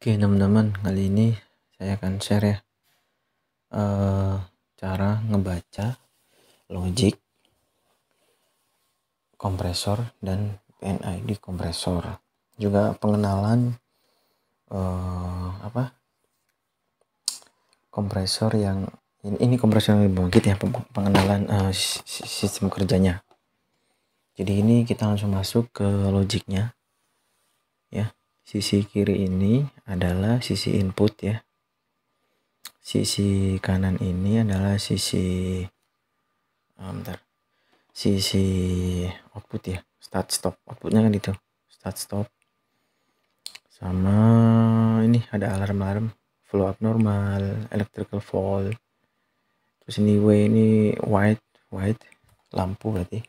Oke teman-teman kali ini saya akan share ya uh, cara ngebaca logic kompresor dan PNID kompresor juga pengenalan uh, apa kompresor yang ini, ini kompresor yang dibangkit ya pengenalan uh, sistem kerjanya jadi ini kita langsung masuk ke logiknya sisi kiri ini adalah sisi input ya sisi kanan ini adalah sisi ah, bentar sisi output ya start stop outputnya kan itu start stop sama ini ada alarm alarm flow abnormal electrical fault terus ini W ini white white lampu berarti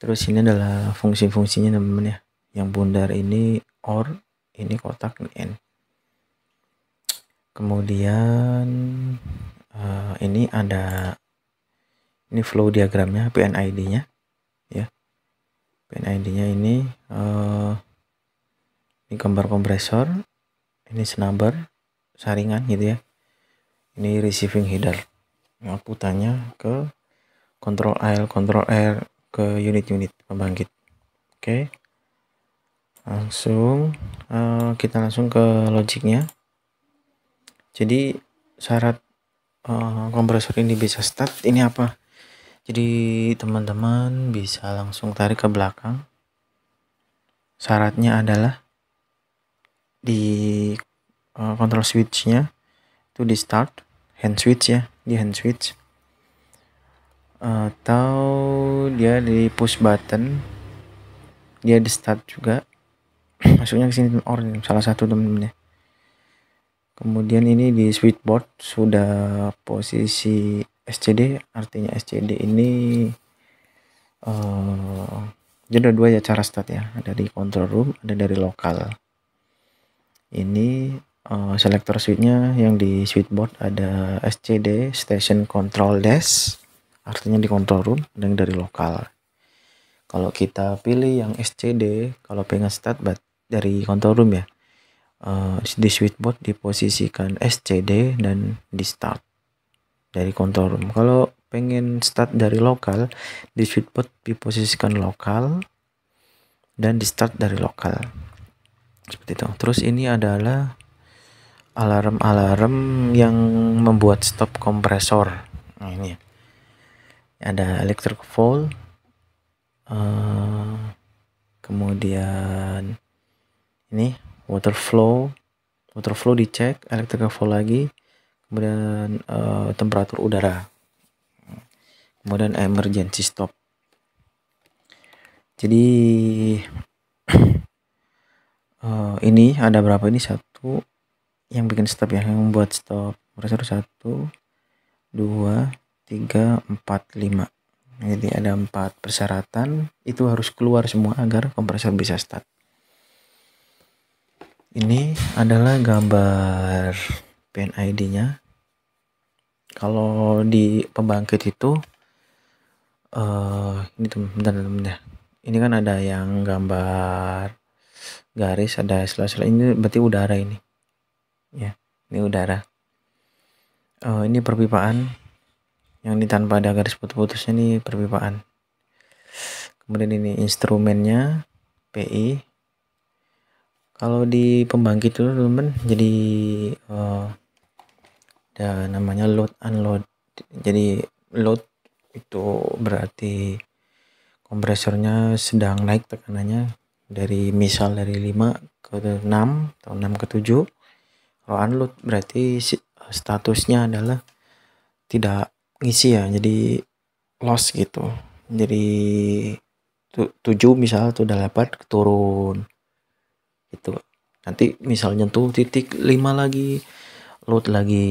terus ini adalah fungsi-fungsinya teman-teman ya yang bundar ini or ini kotak ini n kemudian uh, ini ada ini flow diagramnya PNID nya ya PNID nya ini uh, ini gambar kompresor ini senabar saringan gitu ya ini receiving header outputannya nah, ke control L, control R ke unit-unit pembangkit. Oke. Okay langsung uh, kita langsung ke logiknya jadi syarat uh, kompresor ini bisa start ini apa jadi teman-teman bisa langsung tarik ke belakang syaratnya adalah di uh, control switchnya itu di start hand switch ya di hand switch atau dia di push button dia di start juga masuknya ke sini or salah satu temennya kemudian ini di switchboard sudah posisi SCD artinya SCD ini uh, jadi ada dua ya cara start ya ada di control room ada dari lokal ini uh, eh, selector switchnya yang di switchboard ada SCD station control desk artinya di control room dan dari lokal kalau kita pilih yang SCD kalau pengen start but dari control room ya uh, di switchboard diposisikan SCD dan di start dari control room kalau pengen start dari lokal di switchboard diposisikan lokal dan di start dari lokal seperti itu terus ini adalah alarm-alarm yang membuat stop kompresor nah ini ada electric volt uh, kemudian ini water flow water flow dicek electrical flow lagi kemudian uh, temperatur udara kemudian emergency stop jadi uh, ini ada berapa ini satu yang bikin stop ya yang membuat stop berarti satu dua tiga empat lima jadi ada empat persyaratan itu harus keluar semua agar kompresor bisa start ini adalah gambar pnid ID-nya. Kalau di pembangkit itu, uh, ini teman-teman ya. Ini kan ada yang gambar garis, ada sela-sela. Ini berarti udara ini. Ya, ini udara. Uh, ini perpipaan. Yang ini tanpa ada garis putus-putusnya ini perpipaan. Kemudian ini instrumennya PI kalau di pembangkit dulu teman jadi uh, ada namanya load unload jadi load itu berarti kompresornya sedang naik tekanannya dari misal dari 5 ke 6 atau 6 ke 7 kalau unload berarti statusnya adalah tidak ngisi ya jadi loss gitu jadi 7 misal itu udah lepat turun itu nanti misalnya tuh titik 5 lagi load lagi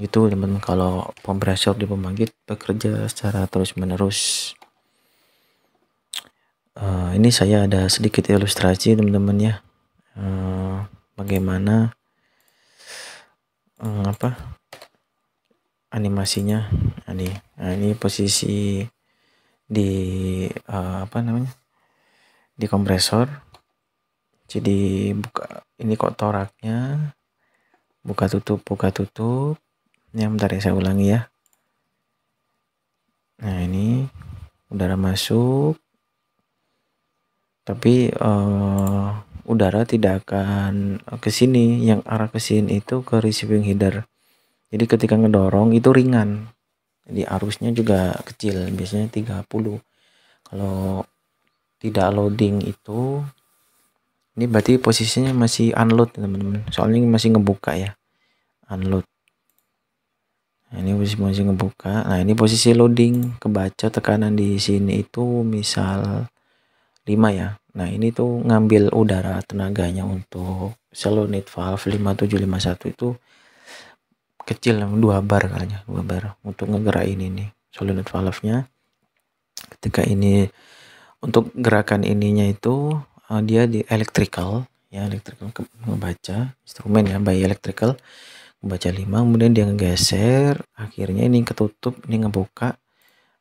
itu temen teman kalau kompresor di pembangkit bekerja secara terus menerus uh, eh, ini saya ada sedikit ilustrasi teman-teman ya uh, bagaimana uh, apa animasinya nah, ini nah, ini posisi di uh, apa namanya di kompresor jadi buka ini kok toraknya buka tutup buka tutup ini bentar ya saya ulangi ya nah ini udara masuk tapi uh, udara tidak akan ke sini yang arah ke sini itu ke receiving header jadi ketika ngedorong itu ringan jadi arusnya juga kecil biasanya 30 kalau tidak loading itu ini berarti posisinya masih unload teman-teman soalnya ini masih ngebuka ya unload nah, ini masih masih ngebuka nah ini posisi loading kebaca tekanan di sini itu misal 5 ya nah ini tuh ngambil udara tenaganya untuk solenoid valve 5751 itu kecil dua bar kayaknya dua bar untuk ngegerak ini nih solenoid valve nya ketika ini untuk gerakan ininya itu Eh, dia di electrical ya electrical membaca instrumen ya by electrical membaca 5 kemudian dia ngegeser akhirnya ini ketutup ini ngebuka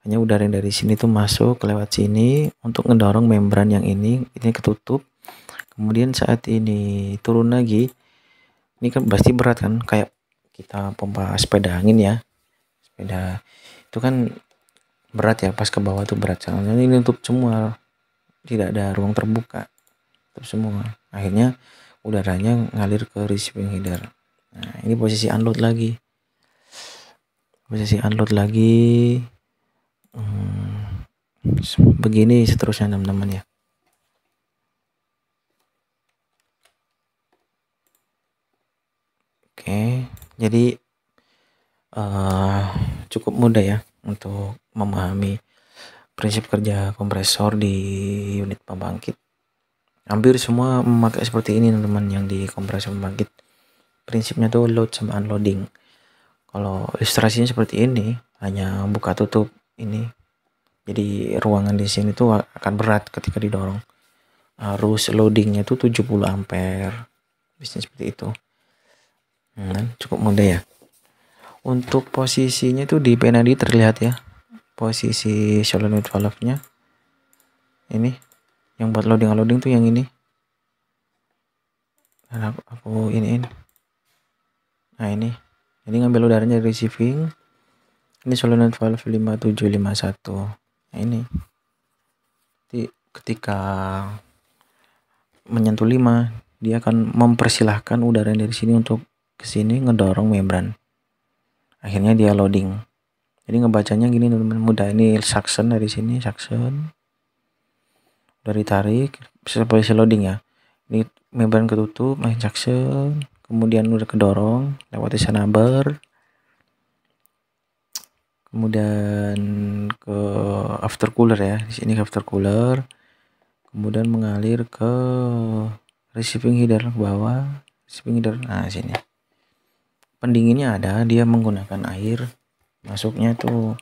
hanya udara yang dari sini tuh masuk ke lewat sini untuk mendorong membran yang ini ini ketutup kemudian saat ini turun lagi ini kan pasti berat kan kayak kita pompa sepeda angin ya sepeda itu kan berat ya pas ke bawah tuh berat soalnya ini tutup semua tidak ada ruang terbuka tutup semua akhirnya udaranya ngalir ke receiving header nah ini posisi unload lagi posisi unload lagi hmm, begini seterusnya teman-teman ya Oke, jadi uh, cukup mudah ya untuk memahami prinsip kerja kompresor di unit pembangkit hampir semua memakai seperti ini teman-teman yang di kompresor pembangkit prinsipnya tuh load sama unloading kalau ilustrasinya seperti ini hanya buka tutup ini jadi ruangan di sini tuh akan berat ketika didorong arus loadingnya tuh 70 ampere bisnis seperti itu hmm, kan? cukup mudah ya untuk posisinya tuh di penadi terlihat ya posisi solenoid valve nya ini yang buat loading loading tuh yang ini nah, aku, aku ini, nah ini ini ngambil udaranya dari receiving ini solenoid valve 5751 nah ini jadi ketika menyentuh 5 dia akan mempersilahkan udara dari sini untuk ke sini ngedorong membran akhirnya dia loading jadi ngebacanya gini teman-teman mudah ini suction dari sini suction dari tarik sampai loading ya ini membran ketutup nah kemudian udah kedorong lewati number kemudian ke after cooler ya di sini after cooler kemudian mengalir ke receiving header ke bawah receiving header nah sini pendinginnya ada dia menggunakan air masuknya tuh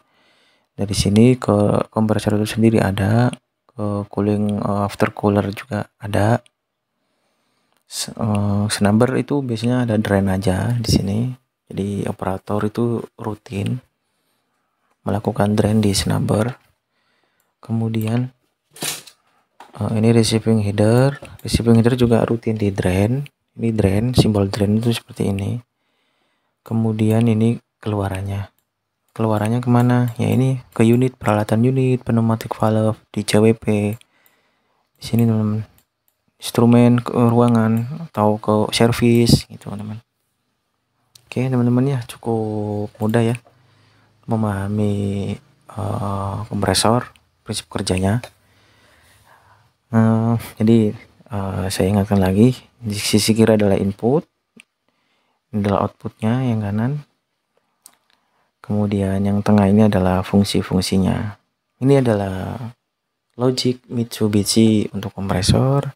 dari sini ke kompresor itu sendiri ada uh, cooling, uh, after cooler juga ada. Se eh, itu biasanya ada drain aja di sini. Jadi operator itu rutin melakukan drain di senumber. Kemudian ini receiving header. Receiving header juga rutin di drain. Ini drain, simbol drain itu seperti ini. Kemudian ini keluarannya keluarannya kemana ya ini ke unit peralatan unit pneumatic valve di CWP di sini teman, -teman. instrumen ke ruangan atau ke service gitu teman-teman oke teman-teman ya cukup mudah ya memahami uh, kompresor prinsip kerjanya uh, jadi uh, saya ingatkan lagi di sisi kiri adalah input ini adalah outputnya yang kanan Kemudian yang tengah ini adalah fungsi-fungsinya. Ini adalah logic Mitsubishi untuk kompresor.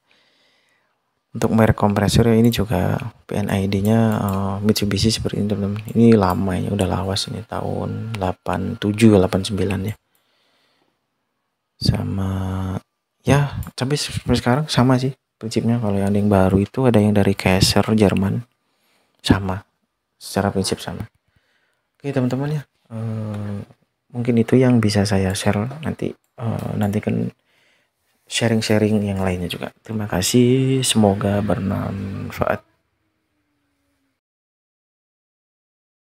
Untuk merek kompresor ya ini juga PNID-nya uh, eh, Mitsubishi seperti ini teman-teman. Ini lama ya, udah lawas ini tahun 87 89 ya. Sama ya, tapi sampai sekarang sama sih prinsipnya. Kalau yang, yang baru itu ada yang dari Kaiser Jerman. Sama. Secara prinsip sama oke teman-teman ya uh, mungkin itu yang bisa saya share nanti uh, kan sharing-sharing yang lainnya juga terima kasih semoga bermanfaat